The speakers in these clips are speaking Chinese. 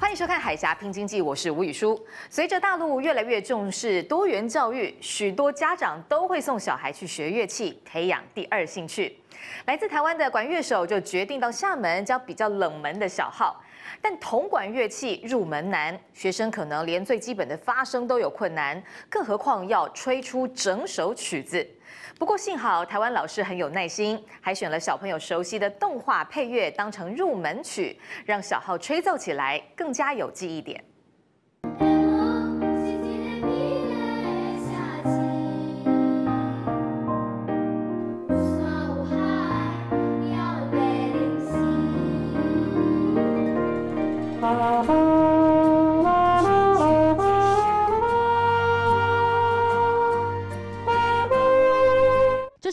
欢迎收看《海峡拼经济》，我是吴宇舒。随着大陆越来越重视多元教育，许多家长都会送小孩去学乐器，培养第二兴趣。来自台湾的管乐手就决定到厦门教比较冷门的小号，但铜管乐器入门难，学生可能连最基本的发声都有困难，更何况要吹出整首曲子。不过幸好，台湾老师很有耐心，还选了小朋友熟悉的动画配乐当成入门曲，让小号吹奏起来更加有记忆点。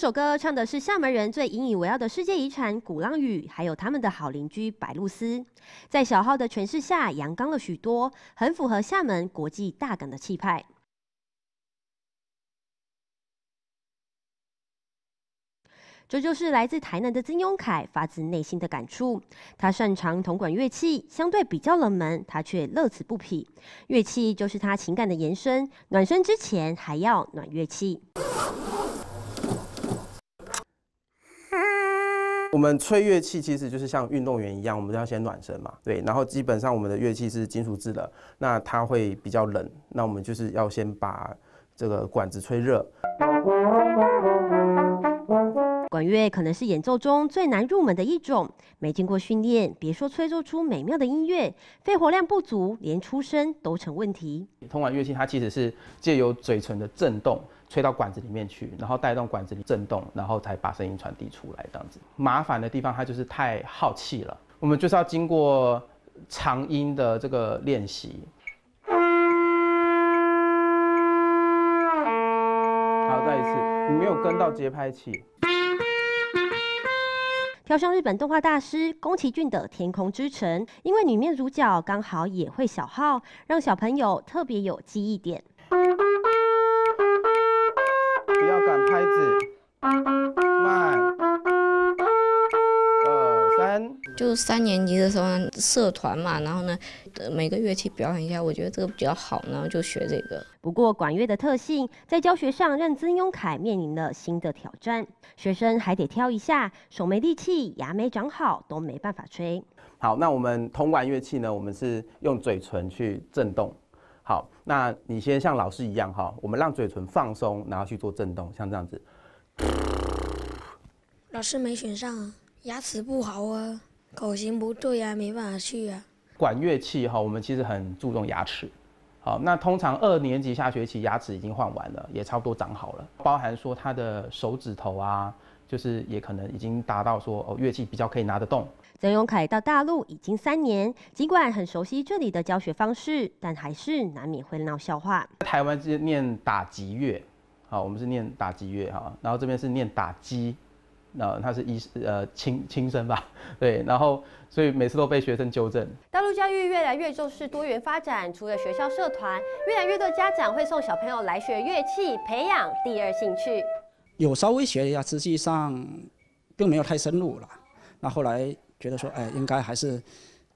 首歌唱的是厦门人最引以为傲的世界遗产鼓浪屿，还有他们的好邻居白露丝。在小号的诠释下，阳刚了许多，很符合厦门国际大港的气派。这就是来自台南的曾庸凯发自内心的感触。他擅长铜管乐器，相对比较冷门，他却乐此不疲。乐器就是他情感的延伸，暖身之前还要暖乐器。我们吹乐器其实就是像运动员一样，我们都要先暖身嘛。对，然后基本上我们的乐器是金属制的，那它会比较冷，那我们就是要先把这个管子吹热。管乐可能是演奏中最难入门的一种，没经过训练，别说吹奏出美妙的音乐，肺活量不足，连出声都成问题。通管乐器，它其实是借由嘴唇的震动。吹到管子里面去，然后带动管子里震动，然后才把声音传递出来。这样子麻烦的地方，它就是太耗气了。我们就是要经过长音的这个练习。好，再一次，你没有跟到节拍器。挑上日本动画大师宫崎骏的《天空之城》，因为里面主角刚好也会小号，让小朋友特别有记忆点。就三年级的时候，社团嘛，然后呢，每个乐器表演一下，我觉得这个比较好，然后就学这个。不过管乐的特性在教学上让曾庸凯面临了新的挑战，学生还得挑一下，手没力气，牙没长好，都没办法吹。好，那我们通管乐器呢？我们是用嘴唇去震动。好，那你先像老师一样哈，我们让嘴唇放松，然后去做震动，像这样子。老师没选上啊，牙齿不好啊。口型不对啊，没办法去啊。管乐器哈，我们其实很注重牙齿。好，那通常二年级下学期牙齿已经换完了，也差不多长好了，包含说他的手指头啊，就是也可能已经达到说哦，乐器比较可以拿得动。曾永凯到大陆已经三年，尽管很熟悉这里的教学方式，但还是难免会闹笑话。台湾是念打击乐，好，我们是念打击乐哈，然后这边是念打击。那他是医呃亲亲生吧，对，然后所以每次都被学生纠正。大陆教育越来越重视多元发展，除了学校社团，越来越多家长会送小朋友来学乐器，培养第二兴趣。有稍微学一下，实际上并没有太深入了。那后来觉得说，哎，应该还是。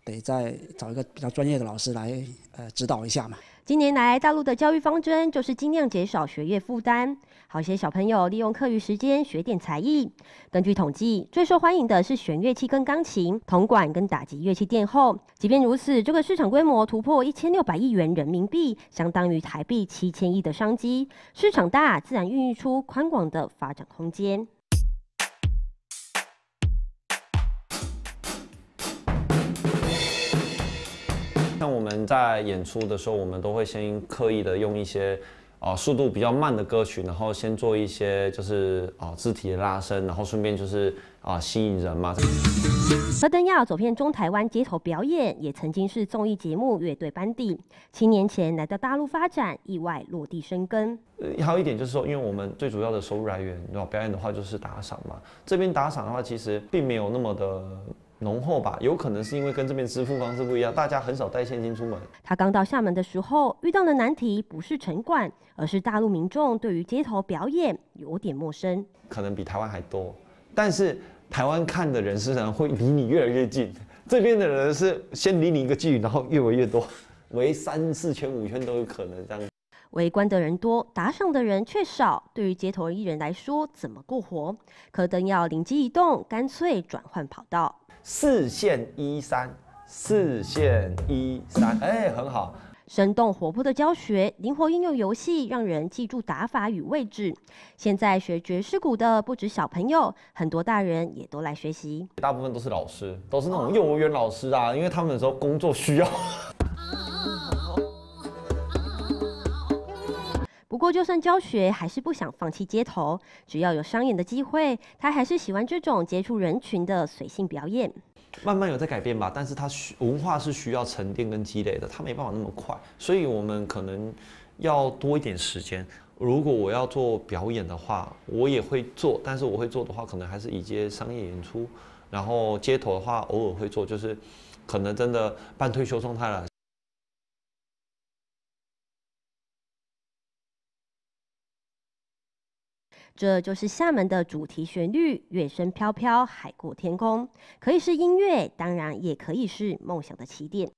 得再找一个比较专业的老师来，呃，指导一下嘛。近年来，大陆的教育方针就是尽量减少学业负担，好些小朋友利用课余时间学点才艺。根据统计，最受欢迎的是弦乐器跟钢琴、铜管跟打击乐器殿后。即便如此，这个市场规模突破一千六百亿元人民币，相当于台币七千亿的商机。市场大，自然孕育出宽广的发展空间。像我们在演出的时候，我们都会先刻意的用一些啊速度比较慢的歌曲，然后先做一些就是啊肢体的拉伸，然后顺便就是啊吸引人嘛。柯登亚走遍中台湾街头表演，也曾经是综艺节目乐队班底。七年前来到大陆发展，意外落地生根。还有一点就是说，因为我们最主要的收入来源，哦表演的话就是打赏嘛。这边打赏的话，其实并没有那么的。浓厚吧，有可能是因为跟这边支付方式不一样，大家很少带现金出门。他刚到厦门的时候遇到的难题不是城管，而是大陆民众对于街头表演有点陌生。可能比台湾还多，但是台湾看的人是实会离你越来越近，这边的人是先离你一个距离，然后越围越多，围三四圈、五圈都有可能这样。围观的人多，打赏的人却少，对于街头艺人来说怎么过活？可能要灵机一动，干脆转换跑道。四线一三，四线一三，哎，很好。生动活泼的教学，灵活运用游戏，让人记住打法与位置。现在学爵士鼓的不止小朋友，很多大人也都来学习。大部分都是老师，都是那种幼儿园老师啊，因为他们有时候工作需要。不过，就算教学，还是不想放弃街头。只要有商演的机会，他还是喜欢这种接触人群的随性表演。慢慢有在改变吧，但是他文化是需要沉淀跟积累的，他没办法那么快。所以我们可能要多一点时间。如果我要做表演的话，我也会做，但是我会做的话，可能还是以接商业演出，然后街头的话，偶尔会做，就是可能真的半退休状态了。这就是厦门的主题旋律，乐声飘飘，海阔天空。可以是音乐，当然也可以是梦想的起点。